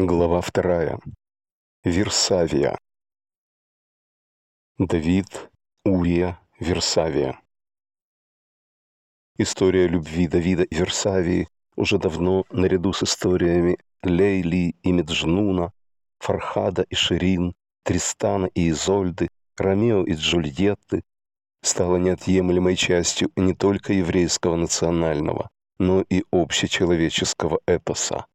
Глава вторая. Версавия. Давид Уе Версавия. История любви Давида и Версавии уже давно, наряду с историями Лейли и Меджнуна, Фархада и Ширин, Тристана и Изольды, Ромео и Джульетты, стала неотъемлемой частью не только еврейского национального, но и общечеловеческого эпоса.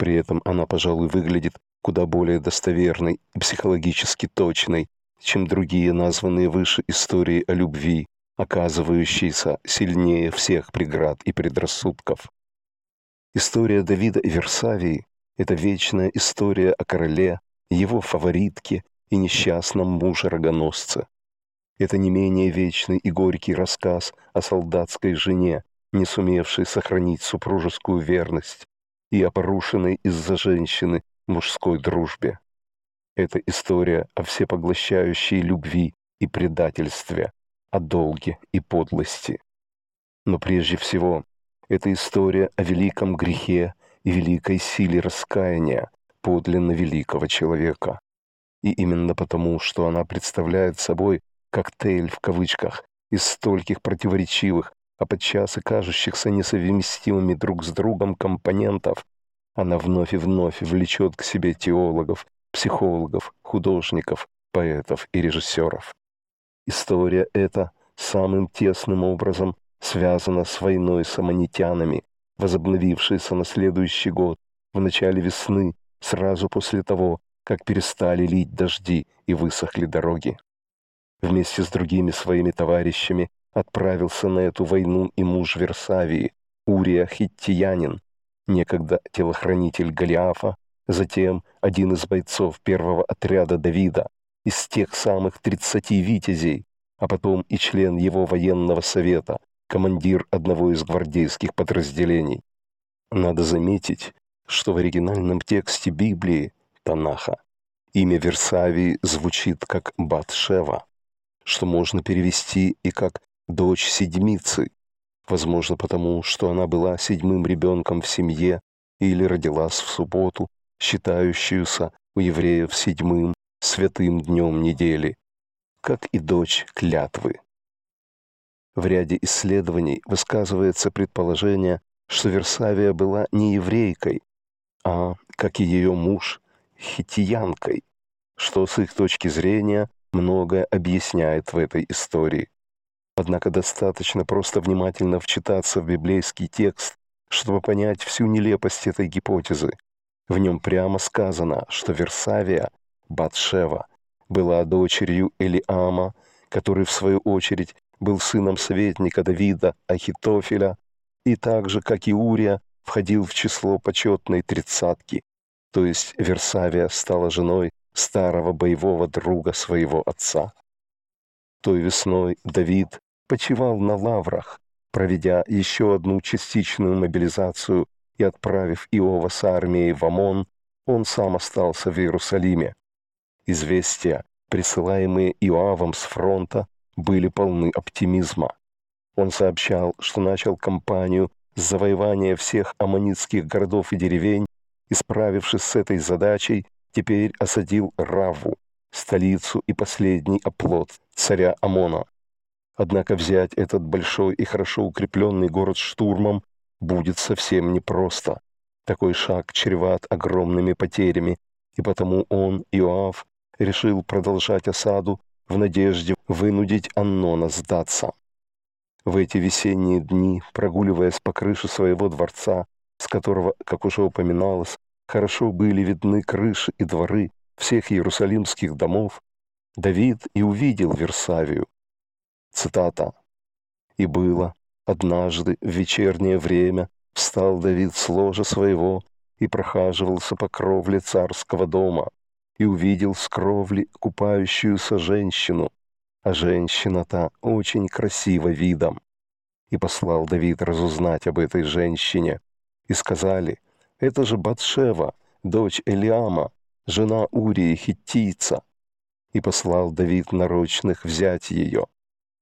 При этом она, пожалуй, выглядит куда более достоверной и психологически точной, чем другие названные выше истории о любви, оказывающиеся сильнее всех преград и предрассудков. История Давида и Версавии – это вечная история о короле, его фаворитке и несчастном муже-рогоносце. Это не менее вечный и горький рассказ о солдатской жене, не сумевшей сохранить супружескую верность, и о порушенной из-за женщины мужской дружбе. Это история о всепоглощающей любви и предательстве, о долге и подлости. Но прежде всего, это история о великом грехе и великой силе раскаяния подлинно великого человека. И именно потому, что она представляет собой «коктейль» в кавычках из стольких противоречивых, а подчас и кажущихся несовместимыми друг с другом компонентов, она вновь и вновь влечет к себе теологов, психологов, художников, поэтов и режиссеров. История эта самым тесным образом связана с войной с аммонитянами, возобновившейся на следующий год, в начале весны, сразу после того, как перестали лить дожди и высохли дороги. Вместе с другими своими товарищами отправился на эту войну и муж Версавии, Урия Хиттиянин, некогда телохранитель Голиафа, затем один из бойцов первого отряда Давида, из тех самых тридцати витязей, а потом и член его военного совета, командир одного из гвардейских подразделений. Надо заметить, что в оригинальном тексте Библии, Танаха, имя Версавии звучит как Батшева, что можно перевести и как «дочь седьмицы», Возможно, потому что она была седьмым ребенком в семье или родилась в субботу, считающуюся у евреев седьмым святым днем недели, как и дочь клятвы. В ряде исследований высказывается предположение, что Версавия была не еврейкой, а, как и ее муж, хитиянкой, что с их точки зрения многое объясняет в этой истории. Однако достаточно просто внимательно вчитаться в библейский текст, чтобы понять всю нелепость этой гипотезы. В нем прямо сказано, что Версавия, Батшева, была дочерью Элиама, который, в свою очередь, был сыном советника Давида Ахитофеля, и так же, как и Урия, входил в число почетной тридцатки, то есть Версавия стала женой старого боевого друга своего отца. Той весной Давид почивал на лаврах, проведя еще одну частичную мобилизацию и отправив Иова с армией в ОМОН, он сам остался в Иерусалиме. Известия, присылаемые Иоавом с фронта, были полны оптимизма. Он сообщал, что начал кампанию с завоевания всех аммонитских городов и деревень, и, справившись с этой задачей, теперь осадил Раву, столицу и последний оплот царя Амона. Однако взять этот большой и хорошо укрепленный город штурмом будет совсем непросто. Такой шаг чреват огромными потерями, и потому он, Иоав, решил продолжать осаду в надежде вынудить Аннона сдаться. В эти весенние дни, прогуливаясь по крыше своего дворца, с которого, как уже упоминалось, хорошо были видны крыши и дворы всех иерусалимских домов, Давид и увидел Версавию, Цитата. «И было, однажды в вечернее время встал Давид с ложа своего и прохаживался по кровле царского дома, и увидел с кровли купающуюся женщину, а женщина та очень красива видом. И послал Давид разузнать об этой женщине, и сказали, «Это же Батшева, дочь Элиама, жена Урии Хиттийца». И послал Давид нарочных взять ее.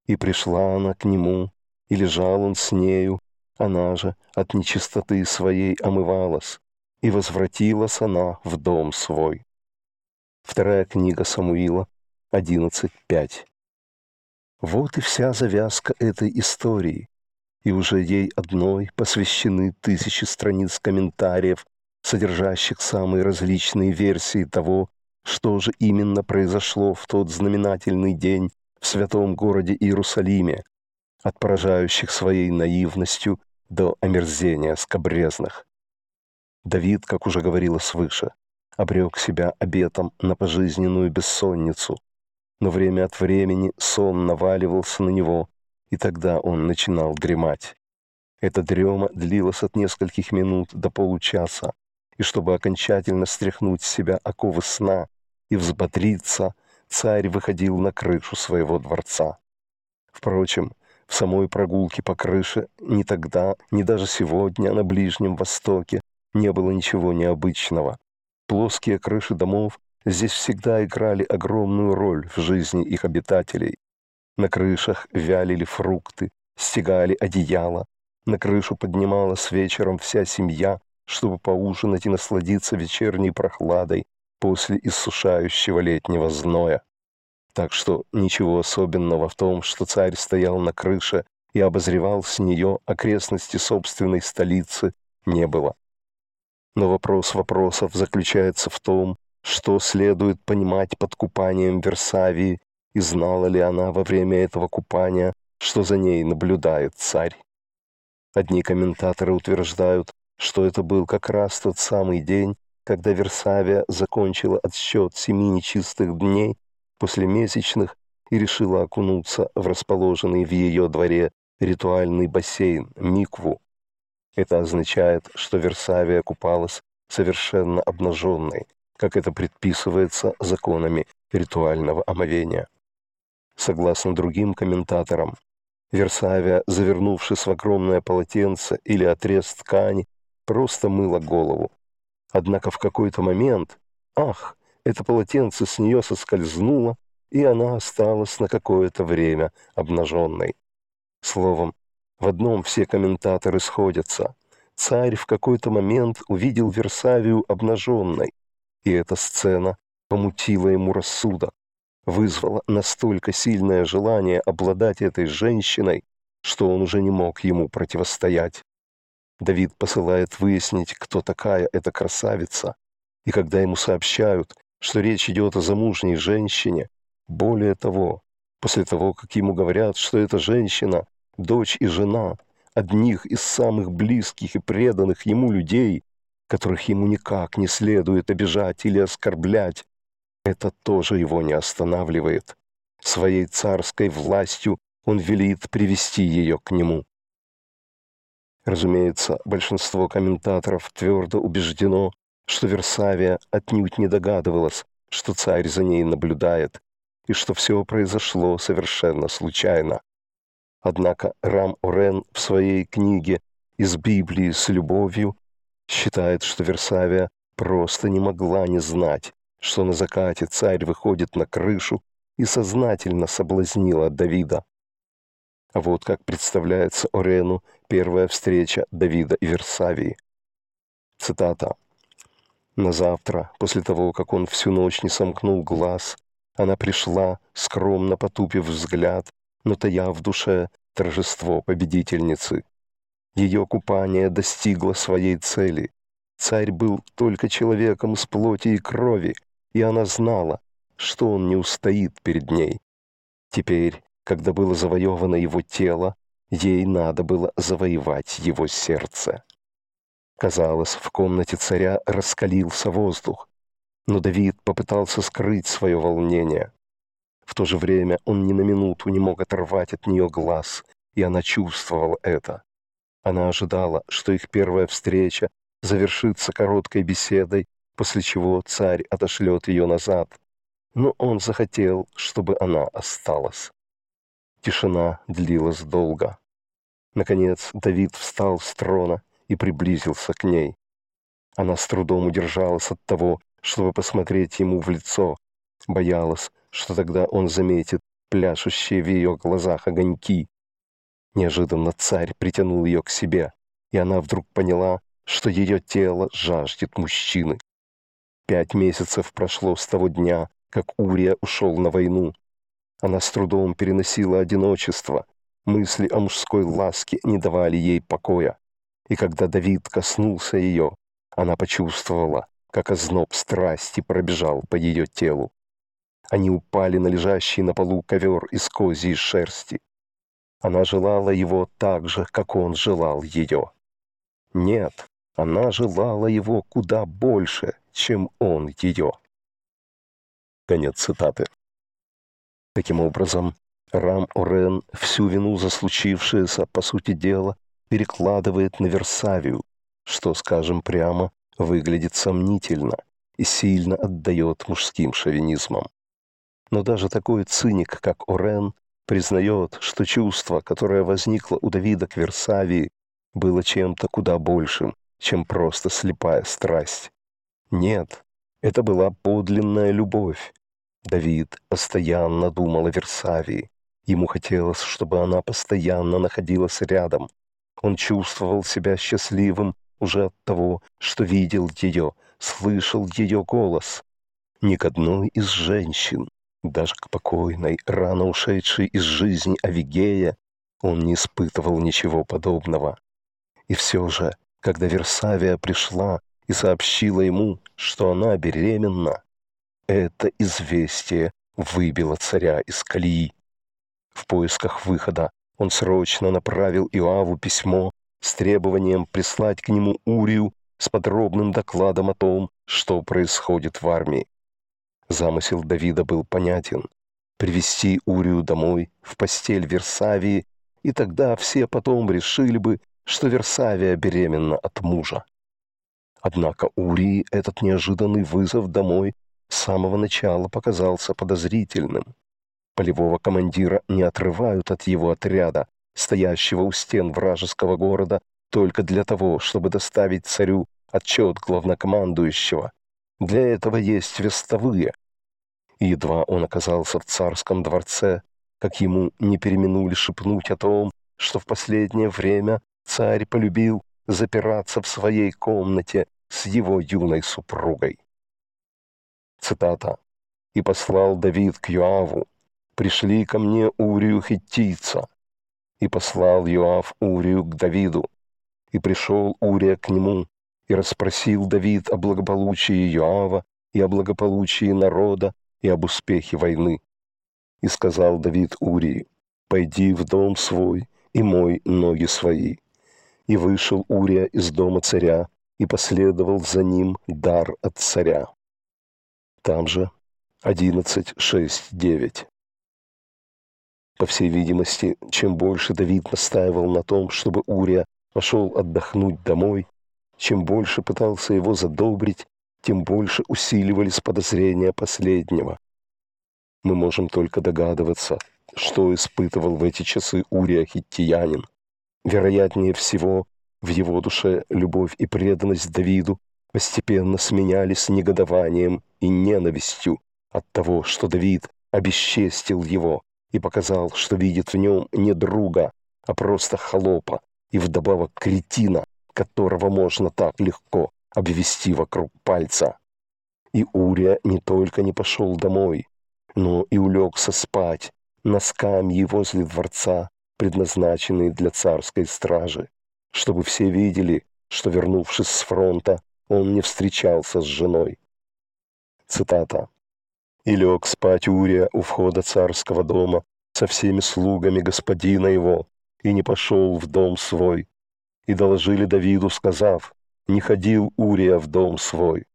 И пришла она к нему, и лежал он с нею, она же от нечистоты своей омывалась, и возвратилась она в дом свой. Вторая книга Самуила, 11.5. Вот и вся завязка этой истории, и уже ей одной посвящены тысячи страниц комментариев, содержащих самые различные версии того, что же именно произошло в тот знаменательный день, в святом городе Иерусалиме, от поражающих своей наивностью до омерзения скобрезных. Давид, как уже говорилось выше, обрек себя обетом на пожизненную бессонницу, но время от времени сон наваливался на него, и тогда он начинал дремать. Эта дрема длилась от нескольких минут до получаса, и чтобы окончательно стряхнуть с себя оковы сна и взбодриться – царь выходил на крышу своего дворца. Впрочем, в самой прогулке по крыше ни тогда, ни даже сегодня на Ближнем Востоке не было ничего необычного. Плоские крыши домов здесь всегда играли огромную роль в жизни их обитателей. На крышах вялили фрукты, стегали одеяла. На крышу поднималась вечером вся семья, чтобы поужинать и насладиться вечерней прохладой после иссушающего летнего зноя. Так что ничего особенного в том, что царь стоял на крыше и обозревал с нее окрестности собственной столицы, не было. Но вопрос вопросов заключается в том, что следует понимать под купанием Версавии, и знала ли она во время этого купания, что за ней наблюдает царь. Одни комментаторы утверждают, что это был как раз тот самый день, когда Версавия закончила отсчет семи нечистых дней после месячных и решила окунуться в расположенный в ее дворе ритуальный бассейн Микву. Это означает, что Версавия купалась совершенно обнаженной, как это предписывается законами ритуального омовения. Согласно другим комментаторам, Версавия, завернувшись в огромное полотенце или отрез ткани, просто мыла голову, Однако в какой-то момент, ах, это полотенце с нее соскользнуло, и она осталась на какое-то время обнаженной. Словом, в одном все комментаторы сходятся. Царь в какой-то момент увидел Версавию обнаженной, и эта сцена помутила ему рассудок, вызвала настолько сильное желание обладать этой женщиной, что он уже не мог ему противостоять. Давид посылает выяснить, кто такая эта красавица. И когда ему сообщают, что речь идет о замужней женщине, более того, после того, как ему говорят, что эта женщина – дочь и жена одних из самых близких и преданных ему людей, которых ему никак не следует обижать или оскорблять, это тоже его не останавливает. Своей царской властью он велит привести ее к нему. Разумеется, большинство комментаторов твердо убеждено, что Версавия отнюдь не догадывалась, что царь за ней наблюдает, и что все произошло совершенно случайно. Однако Рам Орен в своей книге «Из Библии с любовью» считает, что Версавия просто не могла не знать, что на закате царь выходит на крышу и сознательно соблазнила Давида вот как представляется Орену первая встреча Давида и Версавии. Цитата. «На завтра, после того, как он всю ночь не сомкнул глаз, она пришла, скромно потупив взгляд, но тая в душе торжество победительницы. Ее купание достигло своей цели. Царь был только человеком с плоти и крови, и она знала, что он не устоит перед ней. Теперь когда было завоевано его тело, ей надо было завоевать его сердце. Казалось, в комнате царя раскалился воздух, но Давид попытался скрыть свое волнение. В то же время он ни на минуту не мог оторвать от нее глаз, и она чувствовала это. Она ожидала, что их первая встреча завершится короткой беседой, после чего царь отошлет ее назад. Но он захотел, чтобы она осталась. Тишина длилась долго. Наконец Давид встал с трона и приблизился к ней. Она с трудом удержалась от того, чтобы посмотреть ему в лицо, боялась, что тогда он заметит пляшущие в ее глазах огоньки. Неожиданно царь притянул ее к себе, и она вдруг поняла, что ее тело жаждет мужчины. Пять месяцев прошло с того дня, как Урия ушел на войну, она с трудом переносила одиночество. Мысли о мужской ласке не давали ей покоя. И когда Давид коснулся ее, она почувствовала, как озноб страсти пробежал по ее телу. Они упали на лежащий на полу ковер из козьей шерсти. Она желала его так же, как он желал ее. Нет, она желала его куда больше, чем он ее. Конец цитаты. Таким образом, Рам-Орен всю вину за случившееся, по сути дела, перекладывает на Версавию, что, скажем прямо, выглядит сомнительно и сильно отдает мужским шовинизмам. Но даже такой циник, как Орен, признает, что чувство, которое возникло у Давида к Версавии, было чем-то куда большим, чем просто слепая страсть. Нет, это была подлинная любовь, Давид постоянно думал о Версавии. Ему хотелось, чтобы она постоянно находилась рядом. Он чувствовал себя счастливым уже от того, что видел ее, слышал ее голос. Ни к одной из женщин, даже к покойной, рано ушедшей из жизни Авигея, он не испытывал ничего подобного. И все же, когда Версавия пришла и сообщила ему, что она беременна, это известие выбило царя из колеи. В поисках выхода он срочно направил Иоаву письмо с требованием прислать к нему Урию с подробным докладом о том, что происходит в армии. Замысел Давида был понятен — привести Урию домой, в постель Версавии, и тогда все потом решили бы, что Версавия беременна от мужа. Однако Урии этот неожиданный вызов домой с самого начала показался подозрительным. Полевого командира не отрывают от его отряда, стоящего у стен вражеского города, только для того, чтобы доставить царю отчет главнокомандующего. Для этого есть вестовые. едва он оказался в царском дворце, как ему не переминули шепнуть о том, что в последнее время царь полюбил запираться в своей комнате с его юной супругой. Цитата. «И послал Давид к Юаву, пришли ко мне Урию хиттийца. И послал Юав Урию к Давиду. И пришел Урия к нему, и расспросил Давид о благополучии Юава и о благополучии народа и об успехе войны. И сказал Давид Урии, «Пойди в дом свой и мой ноги свои». И вышел Урия из дома царя, и последовал за ним дар от царя там же 11.6.9. По всей видимости, чем больше Давид настаивал на том, чтобы Урия пошел отдохнуть домой, чем больше пытался его задобрить, тем больше усиливались подозрения последнего. Мы можем только догадываться, что испытывал в эти часы Урия Хиттиянин. Вероятнее всего, в его душе любовь и преданность Давиду постепенно сменялись негодованием и ненавистью от того, что Давид обесчестил его и показал, что видит в нем не друга, а просто холопа и вдобавок кретина, которого можно так легко обвести вокруг пальца. И Урия не только не пошел домой, но и улегся спать на скамье возле дворца, предназначенной для царской стражи, чтобы все видели, что, вернувшись с фронта, он не встречался с женой. Цитата. «И лег спать Урия у входа царского дома со всеми слугами господина его, и не пошел в дом свой. И доложили Давиду, сказав, не ходил Урия в дом свой.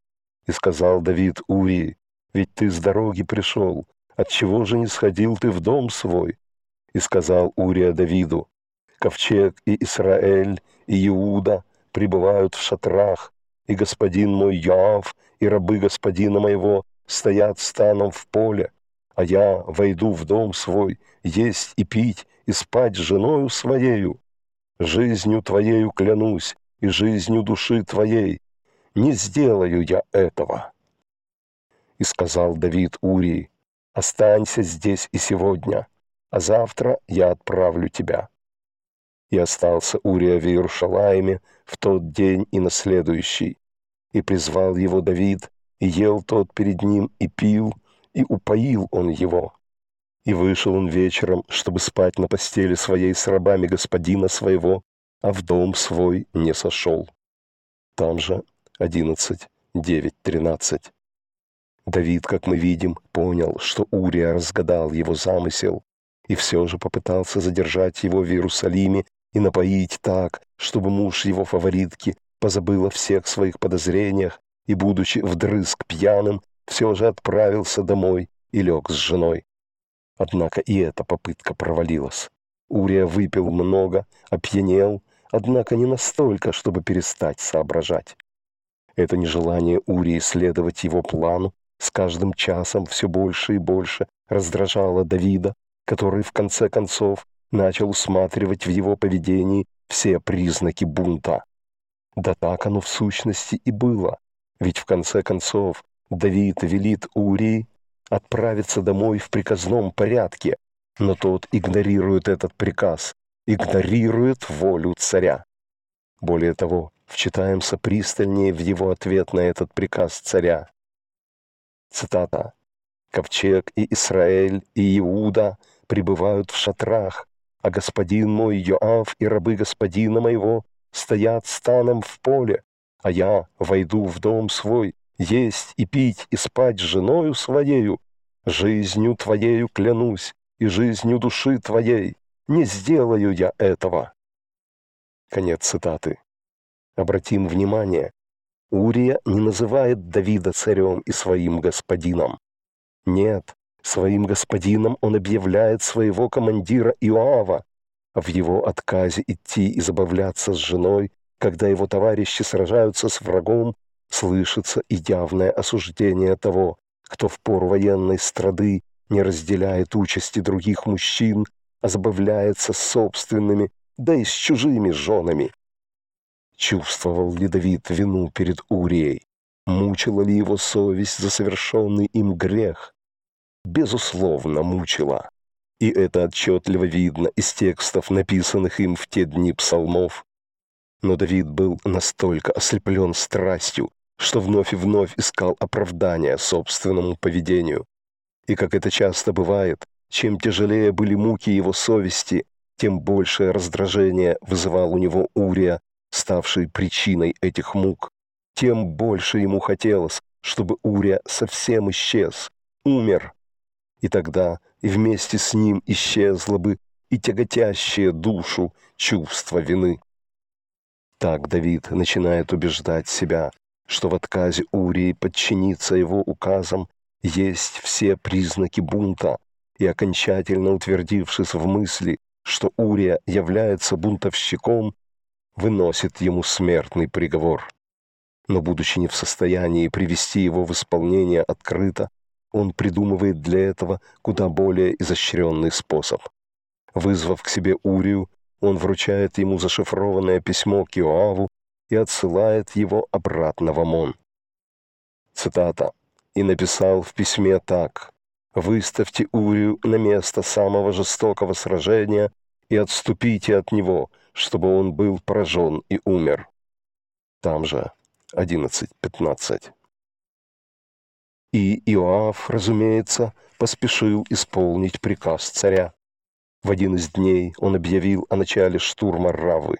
И сказал Давид Урии, ведь ты с дороги пришел, отчего же не сходил ты в дом свой? И сказал Урия Давиду, ковчег и Исраэль, и Иуда пребывают в шатрах, и господин мой Яв, и рабы господина моего стоят станом в поле, а я войду в дом свой, есть и пить, и спать с женою своею. Жизнью твоею клянусь, и жизнью души твоей, не сделаю я этого». И сказал Давид Урии, «Останься здесь и сегодня, а завтра я отправлю тебя» и остался Урия в Иерушалайме в тот день и на следующий. И призвал его Давид, и ел тот перед ним, и пил, и упоил он его. И вышел он вечером, чтобы спать на постели своей с рабами господина своего, а в дом свой не сошел. Там же 11, 9, 13. Давид, как мы видим, понял, что Урия разгадал его замысел, и все же попытался задержать его в Иерусалиме и напоить так, чтобы муж его фаворитки позабыл о всех своих подозрениях и, будучи вдрызг пьяным, все же отправился домой и лег с женой. Однако и эта попытка провалилась. Урия выпил много, опьянел, однако не настолько, чтобы перестать соображать. Это нежелание Урии следовать его плану с каждым часом все больше и больше раздражало Давида, который в конце концов начал усматривать в его поведении все признаки бунта. Да так оно в сущности и было, ведь в конце концов Давид велит Урии отправиться домой в приказном порядке, но тот игнорирует этот приказ, игнорирует волю царя. Более того, вчитаемся пристальнее в его ответ на этот приказ царя. Цитата. «Ковчег и Израиль, и Иуда пребывают в шатрах, а господин мой Йоав и рабы господина моего стоят станом в поле, а я войду в дом свой, есть и пить и спать с женою своею. Жизнью твоею клянусь и жизнью души твоей, не сделаю я этого». Конец цитаты. Обратим внимание, Урия не называет Давида царем и своим господином. Нет, Своим господином он объявляет своего командира Иоава. В его отказе идти и забавляться с женой, когда его товарищи сражаются с врагом, слышится и явное осуждение того, кто в пору военной страды не разделяет участи других мужчин, а забавляется с собственными, да и с чужими женами. Чувствовал ли Давид вину перед Урией? Мучила ли его совесть за совершенный им грех? безусловно, мучила. И это отчетливо видно из текстов, написанных им в те дни псалмов. Но Давид был настолько ослеплен страстью, что вновь и вновь искал оправдания собственному поведению. И как это часто бывает, чем тяжелее были муки его совести, тем большее раздражение вызывал у него Урия, ставший причиной этих мук. Тем больше ему хотелось, чтобы Урия совсем исчез, умер, и тогда вместе с ним исчезло бы и тяготящее душу чувство вины. Так Давид начинает убеждать себя, что в отказе Урии подчиниться его указам есть все признаки бунта, и окончательно утвердившись в мысли, что Урия является бунтовщиком, выносит ему смертный приговор. Но будучи не в состоянии привести его в исполнение открыто, он придумывает для этого куда более изощренный способ. Вызвав к себе Урию, он вручает ему зашифрованное письмо к и отсылает его обратно в Амон. Цитата. «И написал в письме так. «Выставьте Урию на место самого жестокого сражения и отступите от него, чтобы он был поражен и умер». Там же 11.15. И Иоав, разумеется, поспешил исполнить приказ царя. В один из дней он объявил о начале штурма Равы.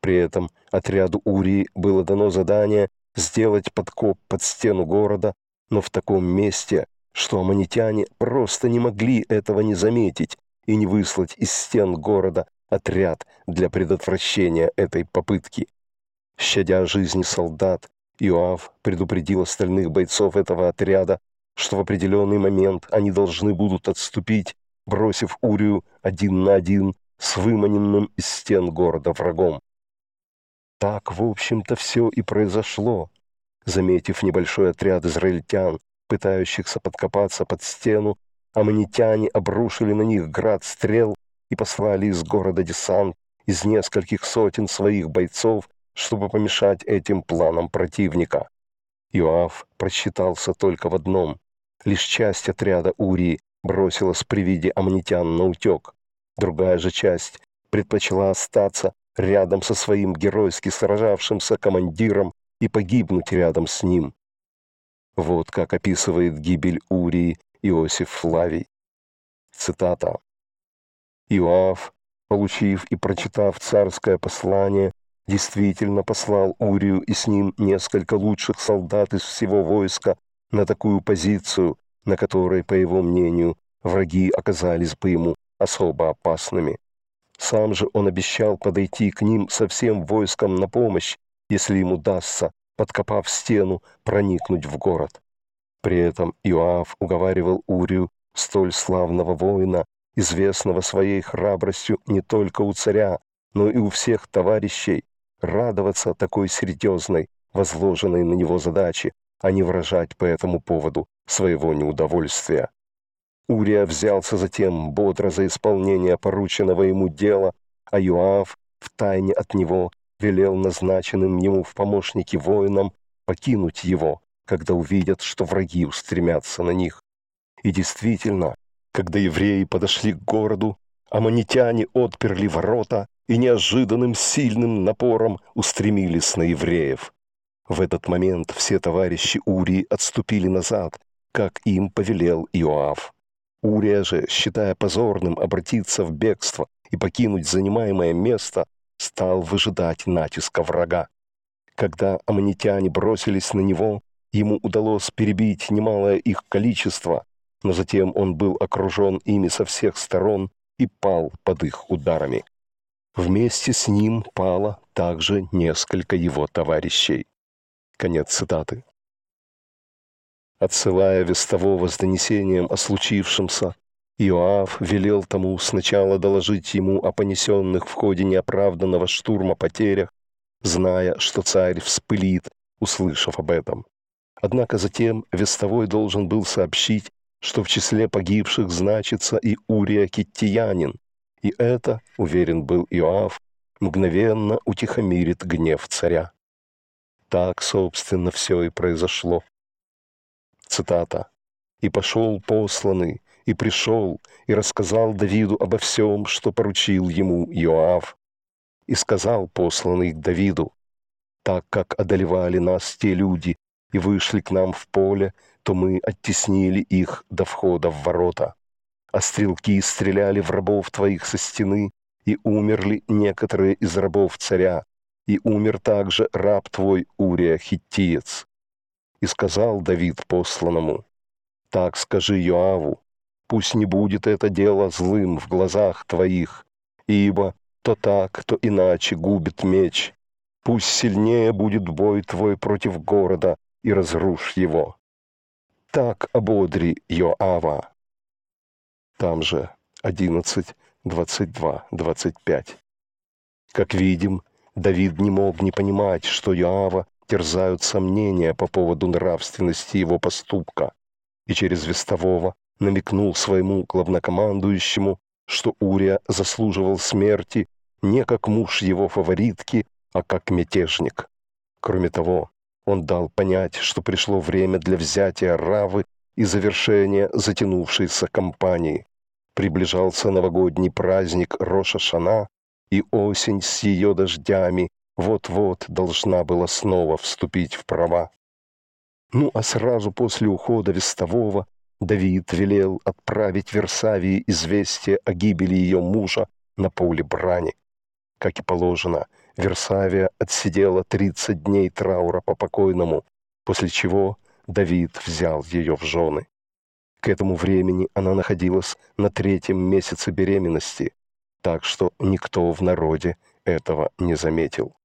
При этом отряду Урии было дано задание сделать подкоп под стену города, но в таком месте, что аммонитяне просто не могли этого не заметить и не выслать из стен города отряд для предотвращения этой попытки. Щадя жизни солдат, Иоав предупредил остальных бойцов этого отряда, что в определенный момент они должны будут отступить, бросив Урию один на один с выманенным из стен города врагом. Так, в общем-то, все и произошло. Заметив небольшой отряд израильтян, пытающихся подкопаться под стену, аммонитяне обрушили на них град стрел и послали из города десант из нескольких сотен своих бойцов чтобы помешать этим планам противника. Иоав просчитался только в одном. Лишь часть отряда Урии бросилась при виде амнитян на утек. Другая же часть предпочла остаться рядом со своим геройски сражавшимся командиром и погибнуть рядом с ним. Вот как описывает гибель Урии Иосиф Флавий. Цитата. Иоав, получив и прочитав царское послание, действительно послал Урию и с ним несколько лучших солдат из всего войска на такую позицию, на которой, по его мнению, враги оказались бы ему особо опасными. Сам же он обещал подойти к ним со всем войском на помощь, если им удастся, подкопав стену, проникнуть в город. При этом Иоав уговаривал Урию, столь славного воина, известного своей храбростью не только у царя, но и у всех товарищей, радоваться такой серьезной, возложенной на него задачи, а не выражать по этому поводу своего неудовольствия. Урия взялся затем бодро за исполнение порученного ему дела, а Юав втайне от него велел назначенным ему в помощники воинам покинуть его, когда увидят, что враги устремятся на них. И действительно, когда евреи подошли к городу, аммонитяне отперли ворота и неожиданным сильным напором устремились на евреев. В этот момент все товарищи Урии отступили назад, как им повелел Иоав. Урия же, считая позорным обратиться в бегство и покинуть занимаемое место, стал выжидать натиска врага. Когда аммонитяне бросились на него, ему удалось перебить немалое их количество, но затем он был окружен ими со всех сторон и пал под их ударами. Вместе с ним пало также несколько его товарищей. Конец цитаты. Отсылая вестового с донесением о случившемся, Иоав велел тому сначала доложить ему о понесенных в ходе неоправданного штурма потерях, зная, что царь вспылит, услышав об этом. Однако затем Вестовой должен был сообщить, что в числе погибших значится и Урия Киттиянин, и это, уверен был Иоав, мгновенно утихомирит гнев царя. Так, собственно, все и произошло. Цитата. «И пошел посланный, и пришел, и рассказал Давиду обо всем, что поручил ему Иоав. И сказал посланный к Давиду, так как одолевали нас те люди и вышли к нам в поле, то мы оттеснили их до входа в ворота а стрелки стреляли в рабов твоих со стены, и умерли некоторые из рабов царя, и умер также раб твой Урия Хиттиец. И сказал Давид посланному, «Так скажи Йоаву, пусть не будет это дело злым в глазах твоих, ибо то так, то иначе губит меч. Пусть сильнее будет бой твой против города, и разрушь его». Так ободри Йоава там же 11, 22, 25. Как видим, Давид не мог не понимать, что Иоава терзают сомнения по поводу нравственности его поступка, и через Вестового намекнул своему главнокомандующему, что Урия заслуживал смерти не как муж его фаворитки, а как мятежник. Кроме того, он дал понять, что пришло время для взятия Равы и завершения затянувшейся кампании. Приближался новогодний праздник Роша Шана, и осень с ее дождями вот-вот должна была снова вступить в права. Ну а сразу после ухода Вестового Давид велел отправить Версавии известие о гибели ее мужа на поле брани. Как и положено, Версавия отсидела 30 дней траура по покойному, после чего Давид взял ее в жены. К этому времени она находилась на третьем месяце беременности, так что никто в народе этого не заметил.